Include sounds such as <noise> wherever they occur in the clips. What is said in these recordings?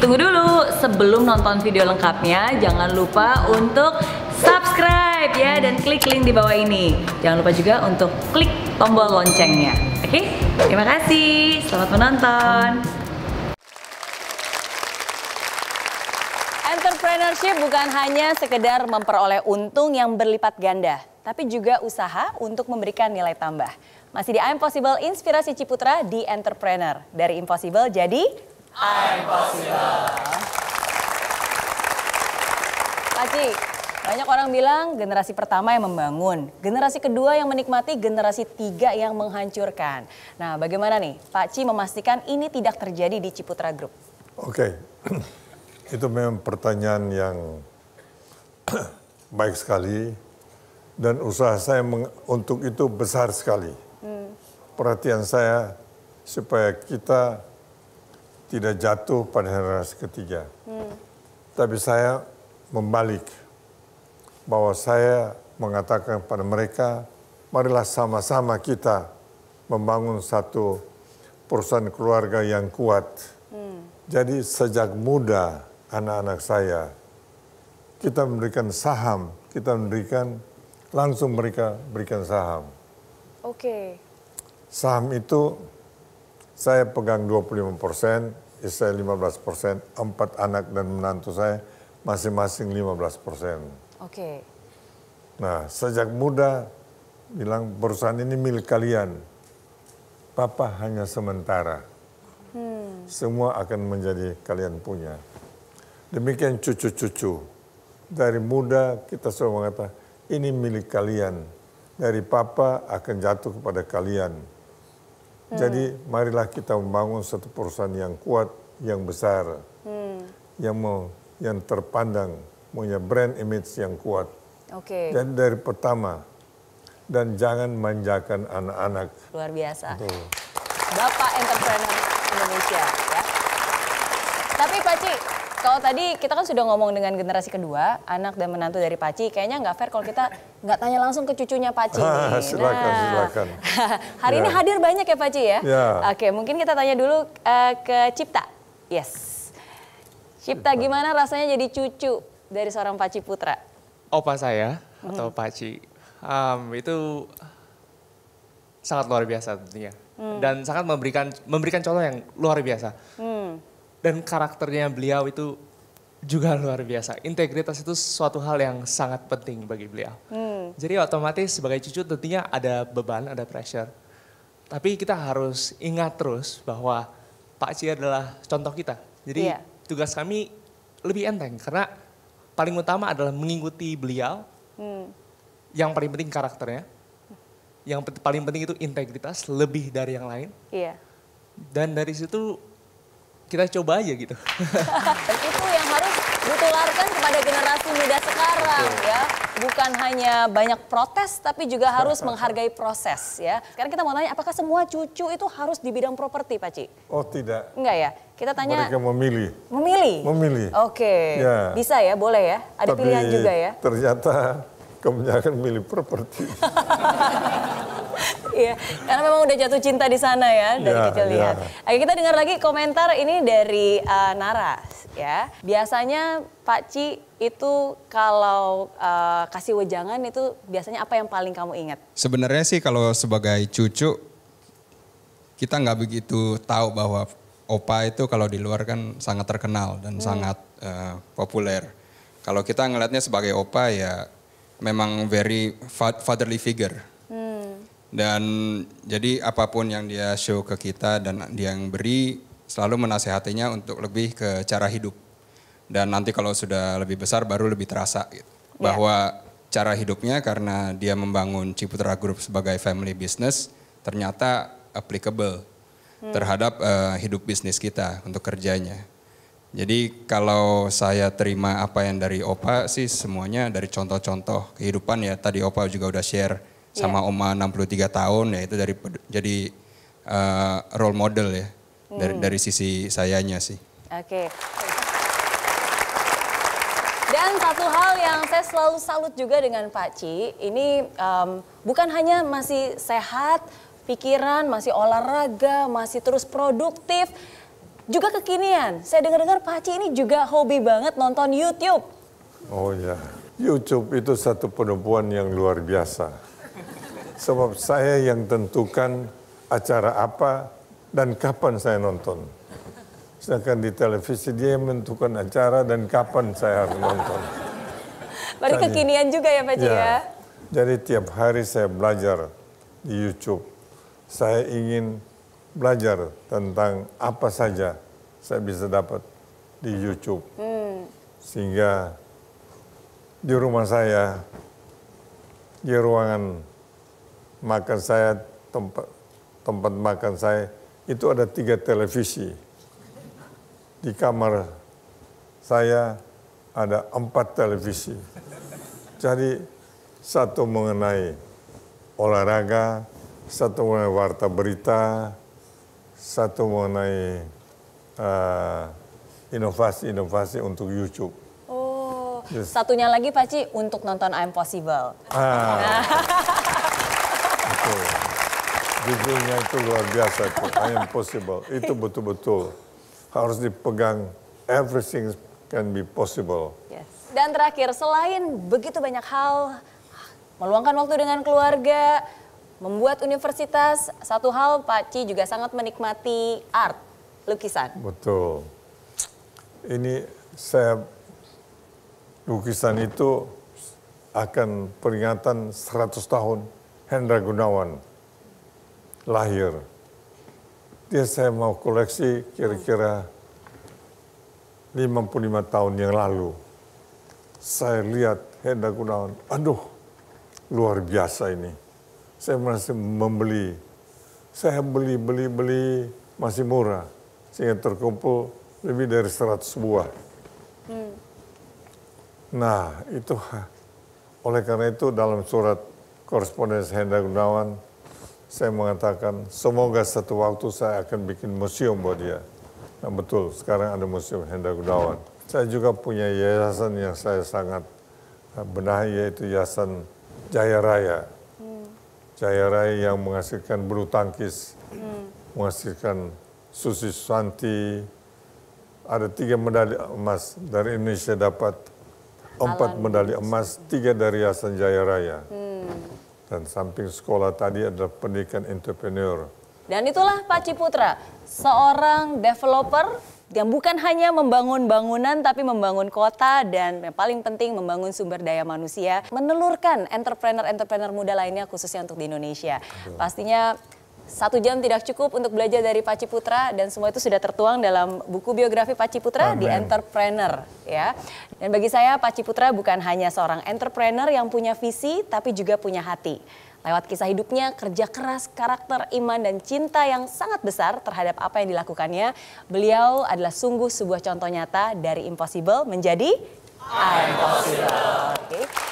Tunggu dulu, sebelum nonton video lengkapnya jangan lupa untuk subscribe ya dan klik link di bawah ini. Jangan lupa juga untuk klik tombol loncengnya. Oke? Terima kasih. Selamat menonton. Entrepreneurship bukan hanya sekedar memperoleh untung yang berlipat ganda, tapi juga usaha untuk memberikan nilai tambah. Masih di I'm Possible Inspirasi Ciputra di Entrepreneur. Dari Impossible jadi I'm possible. Pak banyak orang bilang generasi pertama yang membangun, generasi kedua yang menikmati, generasi tiga yang menghancurkan. Nah, bagaimana nih Pak Ci memastikan ini tidak terjadi di Ciputra Group? Oke, okay. <clears throat> itu memang pertanyaan yang <clears throat> baik sekali dan usaha saya untuk itu besar sekali. Hmm. Perhatian saya supaya kita tidak jatuh pada generasi ketiga. Hmm. Tapi saya membalik bahwa saya mengatakan kepada mereka, marilah sama-sama kita membangun satu perusahaan keluarga yang kuat. Hmm. Jadi sejak muda anak-anak saya, kita memberikan saham, kita memberikan langsung mereka berikan saham. Oke. Okay. Saham itu saya pegang 25 persen, istri saya 15 persen, empat anak dan menantu saya masing-masing 15 persen. Oke. Okay. Nah, sejak muda bilang perusahaan ini milik kalian. Papa hanya sementara. Hmm. Semua akan menjadi kalian punya. Demikian cucu-cucu. Dari muda kita selalu mengatakan, ini milik kalian. Dari papa akan jatuh kepada kalian Hmm. Jadi marilah kita membangun satu perusahaan yang kuat, yang besar, hmm. yang mau, yang terpandang, punya brand image yang kuat. Oke. Okay. Dan dari pertama, dan jangan manjakan anak-anak. Luar biasa. Betul. Bapak entrepreneur Indonesia. Ya. Tapi Pak Cik, kalau tadi kita kan sudah ngomong dengan generasi kedua, anak dan menantu dari Paci, kayaknya nggak fair kalau kita nggak tanya langsung ke cucunya Paci. Ah, silakan, nah, silakan. <laughs> hari ya. ini hadir banyak ya Paci ya. ya. Oke, mungkin kita tanya dulu uh, ke Cipta. Yes. Cipta, Cipta, gimana rasanya jadi cucu dari seorang Paci Putra? Opa saya hmm. atau Paci um, itu sangat luar biasa tentunya hmm. dan sangat memberikan memberikan contoh yang luar biasa. Hmm dan karakternya beliau itu juga <laughs> luar biasa. Integritas itu suatu hal yang sangat penting bagi beliau. Hmm. Jadi otomatis sebagai cucu tentunya ada beban, ada pressure. Tapi kita harus ingat terus bahwa Pak Ci adalah contoh kita. Jadi yeah. tugas kami lebih enteng karena paling utama adalah mengikuti beliau. Hmm. Yang paling penting karakternya. Yang paling penting itu integritas lebih dari yang lain. Yeah. Dan dari situ kita coba aja gitu. <laughs> Dan itu yang harus ditularkan kepada generasi muda sekarang Betul. ya. Bukan hanya banyak protes tapi juga harus <laughs> menghargai proses ya. Sekarang kita mau tanya apakah semua cucu itu harus di bidang properti Pak Cik Oh tidak. Enggak ya? Kita tanya. Mereka memilih. Memilih? Memilih. Oke. Okay. Ya. Bisa ya boleh ya? Ada tapi pilihan juga ya? ternyata <laughs> kebanyakan milih properti. Iya, karena memang udah jatuh cinta di sana ya dari ya, kecil lihat. Ya. Oke, kita dengar lagi komentar ini dari uh, Nara ya. Biasanya Pak Ci itu kalau uh, kasih wejangan itu biasanya apa yang paling kamu ingat? Sebenarnya sih kalau sebagai cucu kita nggak begitu tahu bahwa opa itu kalau di luar kan sangat terkenal dan hmm. sangat uh, populer. Kalau kita ngelihatnya sebagai opa ya memang very fatherly figure dan jadi apapun yang dia show ke kita dan dia yang beri selalu menasehatinya untuk lebih ke cara hidup dan nanti kalau sudah lebih besar baru lebih terasa gitu. Yeah. bahwa cara hidupnya karena dia membangun Ciputra Group sebagai family business ternyata applicable hmm. terhadap uh, hidup bisnis kita untuk kerjanya. Jadi kalau saya terima apa yang dari Opa sih semuanya dari contoh-contoh kehidupan ya tadi Opa juga udah share sama yeah. oma 63 tahun ya itu dari jadi uh, role model ya hmm. dari dari sisi sayanya sih. Oke. Okay. Dan satu hal yang saya selalu salut juga dengan Pak Ci, ini um, bukan hanya masih sehat, pikiran, masih olahraga, masih terus produktif, juga kekinian. Saya dengar-dengar Pak Ci ini juga hobi banget nonton YouTube. Oh ya, YouTube itu satu penemuan yang luar biasa. Sebab saya yang tentukan acara apa dan kapan saya nonton. Sedangkan di televisi dia yang menentukan acara dan kapan saya harus nonton. Mari kekinian juga ya Pak Ji ya, ya. Jadi tiap hari saya belajar di YouTube. Saya ingin belajar tentang apa saja saya bisa dapat di YouTube. Hmm. Sehingga di rumah saya, di ruangan makan saya tempat tempat makan saya itu ada tiga televisi. Di kamar saya ada empat televisi. Jadi satu mengenai olahraga, satu mengenai warta berita, satu mengenai eh, inovasi-inovasi uh, untuk YouTube. Oh, yes. satunya lagi Pak Ci untuk nonton I'm Possible. Ah. <laughs> Judulnya itu luar biasa, I am possible. Itu betul-betul harus dipegang. Everything can be possible. Yes. Dan terakhir, selain begitu banyak hal, meluangkan waktu dengan keluarga, membuat universitas, satu hal Pak Ci juga sangat menikmati art, lukisan. Betul. Ini saya lukisan itu akan peringatan 100 tahun Hendra Gunawan lahir. Dia saya mau koleksi kira-kira 55 tahun yang lalu. Saya lihat Henda Gunawan, aduh luar biasa ini. Saya masih membeli. Saya beli, beli, beli masih murah. Sehingga terkumpul lebih dari 100 buah. Hmm. Nah, itu oleh karena itu dalam surat korespondensi Henda Gunawan saya mengatakan semoga satu waktu saya akan bikin museum buat dia. Nah, betul, sekarang ada museum Hendra Gunawan. Saya juga punya yayasan yang saya sangat eh, benahi yaitu Yayasan Jaya Raya. Hmm. Jaya Raya yang menghasilkan bulu tangkis, hmm. menghasilkan Susi Susanti. Ada tiga medali emas dari Indonesia dapat empat medali emas, tiga dari Yayasan Jaya Raya. Hmm dan samping sekolah tadi adalah pendidikan entrepreneur. Dan itulah Pak Ciputra, seorang developer yang bukan hanya membangun bangunan tapi membangun kota dan yang paling penting membangun sumber daya manusia, menelurkan entrepreneur-entrepreneur muda lainnya khususnya untuk di Indonesia. Pastinya satu jam tidak cukup untuk belajar dari Paci Putra dan semua itu sudah tertuang dalam buku biografi Paci Putra di Entrepreneur ya. Dan bagi saya Paci Putra bukan hanya seorang entrepreneur yang punya visi tapi juga punya hati. Lewat kisah hidupnya, kerja keras, karakter, iman, dan cinta yang sangat besar terhadap apa yang dilakukannya, beliau adalah sungguh sebuah contoh nyata dari impossible menjadi impossible. Okay.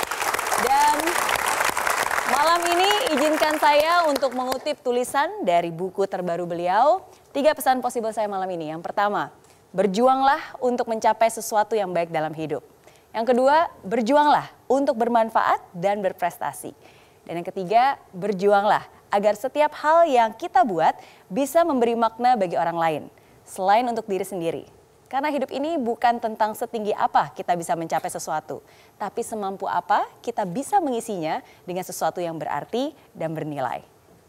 izinkan saya untuk mengutip tulisan dari buku terbaru beliau. Tiga pesan possible saya malam ini. Yang pertama, berjuanglah untuk mencapai sesuatu yang baik dalam hidup. Yang kedua, berjuanglah untuk bermanfaat dan berprestasi. Dan yang ketiga, berjuanglah agar setiap hal yang kita buat bisa memberi makna bagi orang lain, selain untuk diri sendiri. Karena hidup ini bukan tentang setinggi apa kita bisa mencapai sesuatu, tapi semampu apa kita bisa mengisinya dengan sesuatu yang berarti dan bernilai.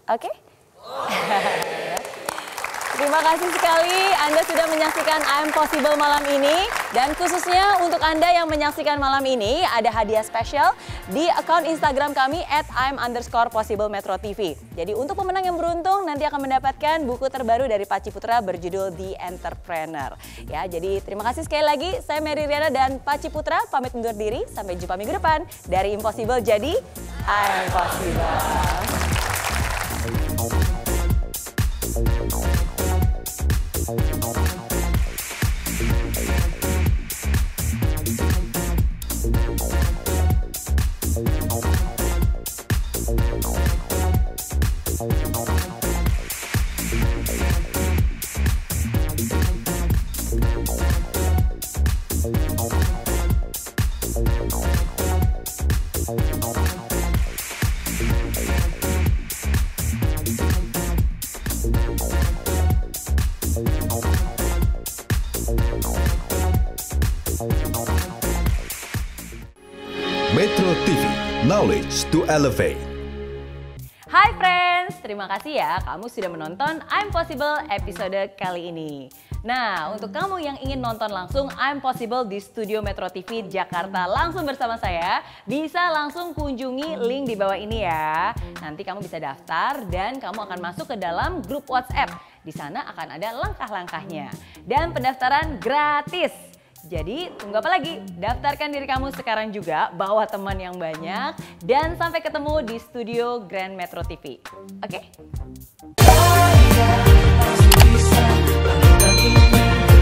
Oke? Okay? <laughs> Terima kasih sekali Anda sudah menyaksikan I'm Possible malam ini. Dan khususnya untuk Anda yang menyaksikan malam ini, ada hadiah spesial di akun Instagram kami at I'm underscore Possible Metro TV. Jadi untuk pemenang yang beruntung nanti akan mendapatkan buku terbaru dari Paci Putra berjudul The Entrepreneur. Ya, jadi terima kasih sekali lagi. Saya Mary Riana dan Paci Putra pamit undur diri. Sampai jumpa minggu depan dari Impossible jadi I'm Possible. Metro TV, knowledge to elevate. Hai friends, terima kasih ya kamu sudah menonton I'm Possible episode kali ini. Nah, untuk kamu yang ingin nonton langsung I'm Possible di Studio Metro TV Jakarta langsung bersama saya, bisa langsung kunjungi link di bawah ini ya. Nanti kamu bisa daftar dan kamu akan masuk ke dalam grup WhatsApp. Di sana akan ada langkah-langkahnya dan pendaftaran gratis. Jadi tunggu apa lagi? Daftarkan diri kamu sekarang juga, bawa teman yang banyak, dan sampai ketemu di studio Grand Metro TV. Oke? Okay?